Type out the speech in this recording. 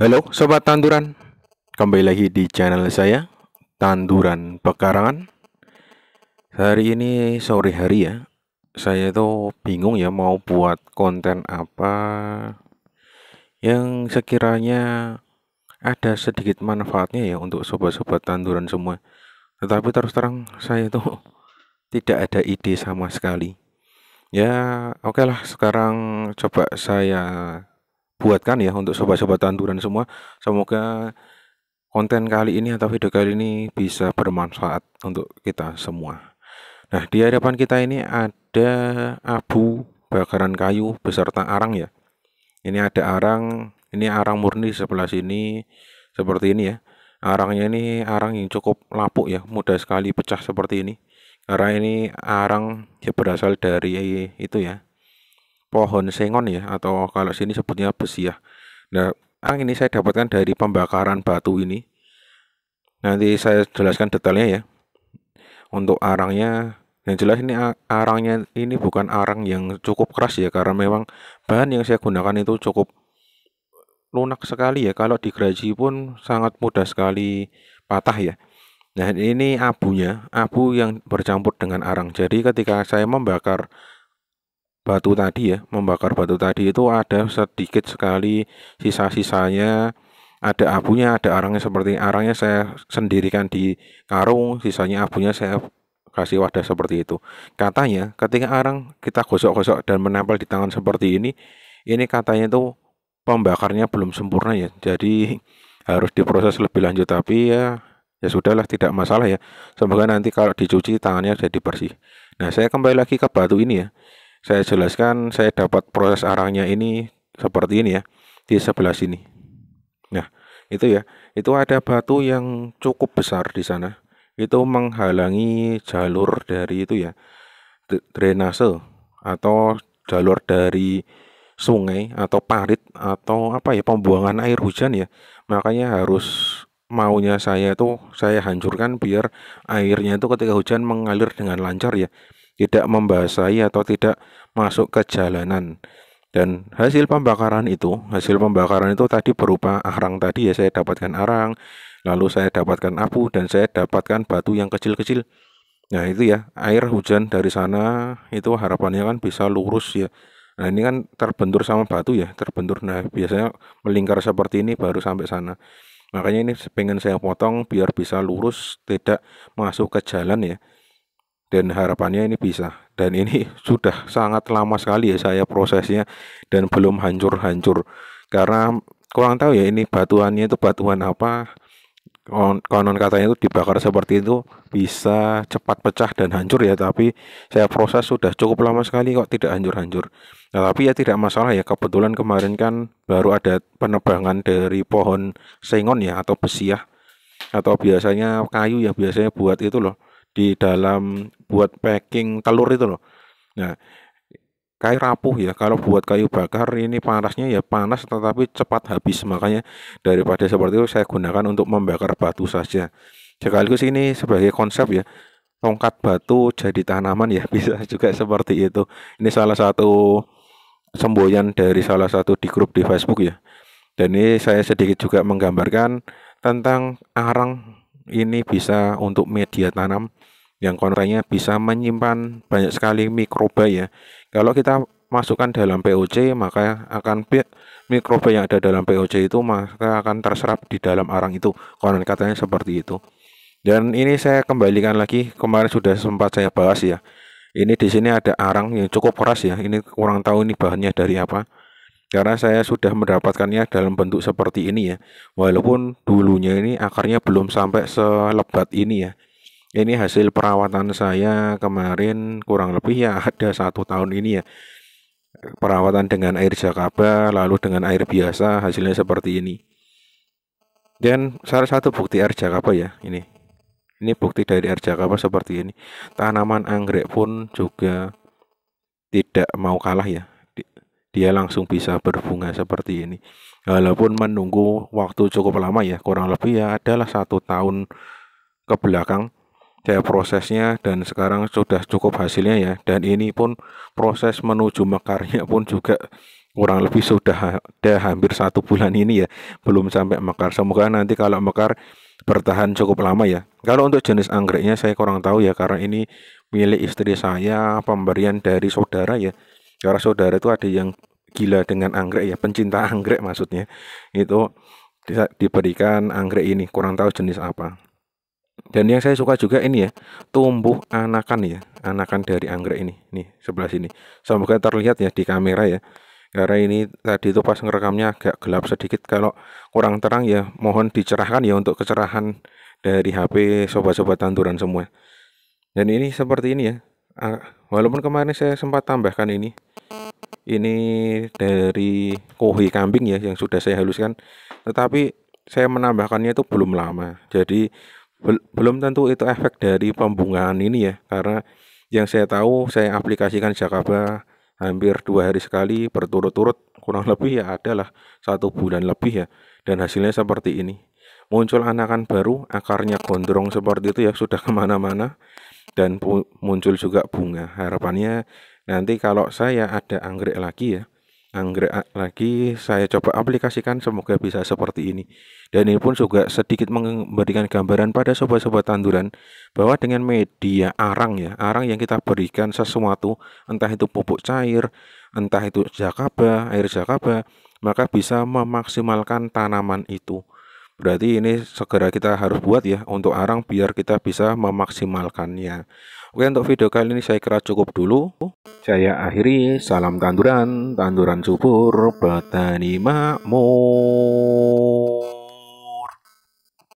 Halo Sobat Tanduran, kembali lagi di channel saya, Tanduran Pekarangan. Hari ini sore hari ya, saya itu bingung ya mau buat konten apa yang sekiranya ada sedikit manfaatnya ya untuk sobat-sobat tanduran semua. Tetapi terus terang saya itu tidak ada ide sama sekali. Ya oke okay lah sekarang coba saya buatkan ya untuk sobat-sobat tanduran semua. Semoga konten kali ini atau video kali ini bisa bermanfaat untuk kita semua. Nah, di hadapan kita ini ada abu bakaran kayu beserta arang ya. Ini ada arang, ini arang murni sebelah sini seperti ini ya. Arangnya ini arang yang cukup lapuk ya, mudah sekali pecah seperti ini. Karena ini arang ya berasal dari itu ya, pohon sengon ya atau kalau sini sebutnya besi ya. Nah, arang ini saya dapatkan dari pembakaran batu ini. Nanti saya jelaskan detailnya ya. Untuk arangnya yang jelas ini arangnya ini bukan arang yang cukup keras ya karena memang bahan yang saya gunakan itu cukup lunak sekali ya kalau digeraji pun sangat mudah sekali patah ya. Nah, ini abunya, abu yang bercampur dengan arang. Jadi ketika saya membakar batu tadi ya, membakar batu tadi itu ada sedikit sekali sisa-sisanya ada abunya, ada arangnya seperti arangnya saya sendirikan di karung, sisanya abunya saya kasih wadah seperti itu. Katanya ketika arang kita gosok-gosok dan menempel di tangan seperti ini, ini katanya itu pembakarnya belum sempurna ya. Jadi harus diproses lebih lanjut tapi ya ya sudahlah tidak masalah ya. Semoga nanti kalau dicuci tangannya jadi bersih. Nah, saya kembali lagi ke batu ini ya saya jelaskan saya dapat proses arangnya ini seperti ini ya di sebelah sini nah itu ya itu ada batu yang cukup besar di sana itu menghalangi jalur dari itu ya drainase atau jalur dari sungai atau parit atau apa ya pembuangan air hujan ya makanya harus maunya saya itu saya hancurkan biar airnya itu ketika hujan mengalir dengan lancar ya tidak membasahi atau tidak masuk ke jalanan. Dan hasil pembakaran itu, hasil pembakaran itu tadi berupa arang tadi ya saya dapatkan arang, lalu saya dapatkan abu dan saya dapatkan batu yang kecil-kecil. Nah itu ya air hujan dari sana itu harapannya kan bisa lurus ya. Nah ini kan terbentur sama batu ya, terbentur. Nah biasanya melingkar seperti ini baru sampai sana. Makanya ini pengen saya potong biar bisa lurus, tidak masuk ke jalan ya dan harapannya ini bisa dan ini sudah sangat lama sekali ya saya prosesnya dan belum hancur-hancur karena kurang tahu ya ini batuannya itu batuan apa konon katanya itu dibakar seperti itu bisa cepat pecah dan hancur ya tapi saya proses sudah cukup lama sekali kok tidak hancur-hancur nah, tapi ya tidak masalah ya kebetulan kemarin kan baru ada penebangan dari pohon sengon ya atau besiah atau biasanya kayu ya biasanya buat itu loh di dalam buat packing telur itu loh. Nah, kayu rapuh ya kalau buat kayu bakar ini panasnya ya panas tetapi cepat habis makanya daripada seperti itu saya gunakan untuk membakar batu saja sekaligus ini sebagai konsep ya tongkat batu jadi tanaman ya bisa juga seperti itu ini salah satu semboyan dari salah satu di grup di Facebook ya dan ini saya sedikit juga menggambarkan tentang arang ini bisa untuk media tanam yang kontennya bisa menyimpan banyak sekali mikroba ya. Kalau kita masukkan dalam POC maka akan mikroba yang ada dalam POC itu maka akan terserap di dalam arang itu. Konon katanya seperti itu. Dan ini saya kembalikan lagi kemarin sudah sempat saya bahas ya. Ini di sini ada arang yang cukup keras ya. Ini kurang tahu ini bahannya dari apa. Karena saya sudah mendapatkannya dalam bentuk seperti ini ya. Walaupun dulunya ini akarnya belum sampai selebat ini ya ini hasil perawatan saya kemarin kurang lebih ya ada satu tahun ini ya perawatan dengan air jakaba lalu dengan air biasa hasilnya seperti ini dan salah satu bukti air jakaba ya ini ini bukti dari air jakaba seperti ini tanaman anggrek pun juga tidak mau kalah ya dia langsung bisa berbunga seperti ini walaupun menunggu waktu cukup lama ya kurang lebih ya adalah satu tahun ke belakang saya prosesnya dan sekarang sudah cukup hasilnya ya dan ini pun proses menuju mekarnya pun juga kurang lebih sudah ada hampir satu bulan ini ya belum sampai mekar semoga nanti kalau mekar bertahan cukup lama ya kalau untuk jenis anggreknya saya kurang tahu ya karena ini milik istri saya pemberian dari saudara ya karena saudara itu ada yang gila dengan anggrek ya pencinta anggrek maksudnya itu diberikan anggrek ini kurang tahu jenis apa dan yang saya suka juga ini ya, tumbuh anakan ya, anakan dari anggrek ini. Nih, sebelah sini. Semoga terlihat ya di kamera ya. Karena ini tadi itu pas ngerekamnya agak gelap sedikit. Kalau kurang terang ya mohon dicerahkan ya untuk kecerahan dari HP sobat-sobat tanduran semua. Dan ini seperti ini ya. Walaupun kemarin saya sempat tambahkan ini. Ini dari kohi kambing ya yang sudah saya haluskan. Tetapi saya menambahkannya itu belum lama. Jadi belum tentu itu efek dari pembungaan ini ya karena yang saya tahu saya aplikasikan Jakaba hampir dua hari sekali berturut-turut kurang lebih ya adalah satu bulan lebih ya dan hasilnya seperti ini muncul anakan baru akarnya gondrong seperti itu ya sudah kemana-mana dan muncul juga bunga harapannya nanti kalau saya ada anggrek lagi ya anggrek ah, lagi saya coba aplikasikan semoga bisa seperti ini dan ini pun juga sedikit memberikan gambaran pada sobat-sobat tanduran bahwa dengan media arang ya arang yang kita berikan sesuatu entah itu pupuk cair entah itu jakaba air jakaba maka bisa memaksimalkan tanaman itu berarti ini segera kita harus buat ya untuk arang biar kita bisa memaksimalkannya Oke untuk video kali ini saya kira cukup dulu. Saya akhiri salam tanduran, tanduran subur, petani makmur.